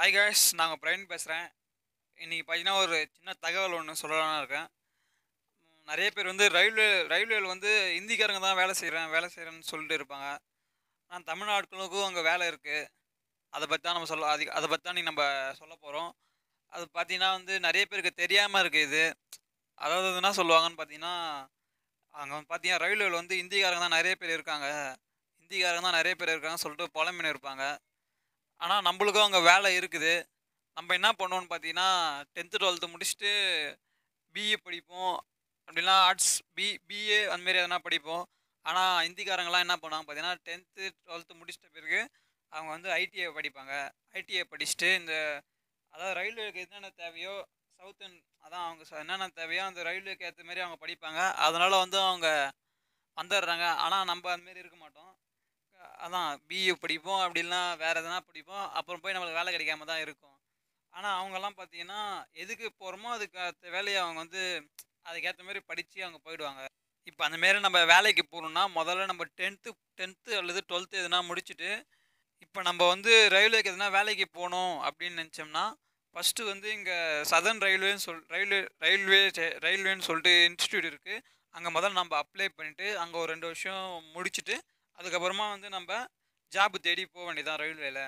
hi cash நாங்கள் பிரவீன் பேசுகிறேன் இன்றைக்கி பார்த்தீங்கன்னா ஒரு சின்ன தகவல் ஒன்று சொல்லலாம்னு இருக்கேன் நிறைய பேர் வந்து ரயில்வே ரயில்வேயில் வந்து இந்திக்காரங்க தான் வேலை செய்கிறேன் வேலை செய்கிறேன்னு சொல்லிட்டு இருப்பாங்க ஆனால் தமிழ்நாட்களுக்கும் அங்கே வேலை இருக்குது அதை பற்றி தான் நம்ம சொல்ல அது அதை பற்றி தான் நம்ம சொல்ல போகிறோம் அது பார்த்தீங்கன்னா வந்து நிறைய பேருக்கு தெரியாமல் இருக்குது இது அதாவது என்ன சொல்லுவாங்கன்னு பார்த்தீங்கன்னா அங்கே வந்து பார்த்தீங்கன்னா ரயில்வேயில் வந்து இந்திக்காரங்க தான் நிறைய பேர் இருக்காங்க இந்திக்காரங்க தான் நிறைய பேர் இருக்காங்கன்னு சொல்லிட்டு புலம்பின்னு இருப்பாங்க ஆனால் நம்மளுக்கும் அங்கே வேலை இருக்குது நம்ம என்ன பண்ணுவோம்னு பார்த்தீங்கன்னா டென்த்து டுவெல்த்து முடிச்சுட்டு பிஏ படிப்போம் அப்படின்னா ஆர்ட்ஸ் பி பிஏ அந்தமாரி எதனா படிப்போம் ஆனால் ஹிந்திக்காரங்களாம் என்ன பண்ணுவாங்க பார்த்தீங்கன்னா டென்த்து டுவெல்த்து முடிச்சிட்ட பிறகு அவங்க வந்து ஐடிஐ படிப்பாங்க ஐடிஐ படிச்சுட்டு இந்த அதாவது ரயில்வேக்கு என்னென்ன தேவையோ சவுத் அதான் அவங்க என்னென்ன தேவையோ அந்த ரயில்வேக்கு ஏற்ற மாதிரி அவங்க படிப்பாங்க அதனால் வந்து அவங்க வந்துடுறாங்க ஆனால் நம்ம அதுமாரி இருக்க மாட்டோம் அதான் பிஇ படிப்போம் அப்படின்னா வேறு எதனா படிப்போம் அப்புறம் போய் நம்மளுக்கு வேலை கிடைக்காம தான் இருக்கும் ஆனால் அவங்கெல்லாம் பார்த்தீங்கன்னா எதுக்கு போகிறோமோ அதுக்கு அடுத்த வேலையை அவங்க வந்து அதுக்கேற்ற மாதிரி படித்து அவங்க போயிடுவாங்க இப்போ அந்தமாரி நம்ம வேலைக்கு போகணுன்னா முதல்ல நம்ம டென்த்து டென்த்து அல்லது டுவெல்த்து எதுனா முடிச்சுட்டு இப்போ நம்ம வந்து ரயில்வேக்கு எதுனா வேலைக்கு போகணும் அப்படின்னு நினச்சோம்னா ஃபஸ்ட்டு வந்து இங்கே சதர்ன் ரயில்வேன்னு சொல் ரயில்வே ரயில்வே ரயில்வேன்னு சொல்லிட்டு இன்ஸ்டியூட் இருக்குது அங்கே முதல்ல நம்ம அப்ளை பண்ணிவிட்டு அங்கே ஒரு ரெண்டு வருஷம் முடிச்சுட்டு அதுக்கப்புறமா வந்து நம்ம ஜாப் தேடி போக வேண்டியதான் ரயில்வேல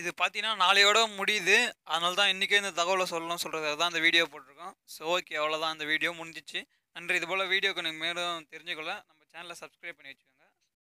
இது பார்த்தீங்கன்னா நாளையோட முடியுது அதனால தான் இன்றைக்கே இந்த தகவலை சொல்லணும்னு சொல்கிறது தான் இந்த வீடியோ போட்டிருக்கோம் ஸோ ஓகே அவ்வளோதான் அந்த வீடியோ முடிஞ்சிச்சு நன்றி இது போல் வீடியோக்கு நீங்கள் மேலும் தெரிஞ்சுக்கொள்ள நம்ம சேனலை சப்ஸ்கிரைப் பண்ணி வச்சுக்கோங்க